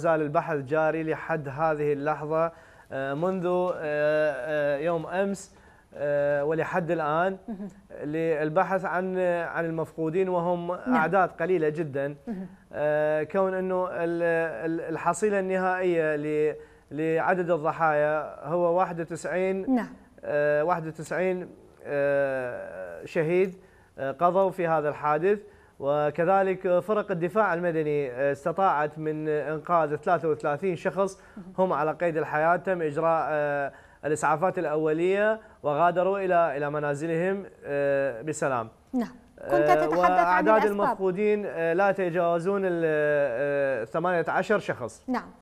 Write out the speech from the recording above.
زال البحث جاري لحد هذه اللحظة آه، منذ آه، آه، يوم أمس ولحد الآن للبحث عن عن المفقودين وهم نعم. أعداد قليلة جدا كون أنه الحصيلة النهائية لعدد الضحايا هو 91 نعم 91 شهيد قضوا في هذا الحادث وكذلك فرق الدفاع المدني استطاعت من انقاذ 33 شخص هم على قيد الحياه تم اجراء آه، الاسعافات الاوليه وغادروا الى الى منازلهم آه، بسلام. نعم. آه، كنت تتحدث عن اعداد المفقودين لا يتجاوزون 18 شخص. نعم.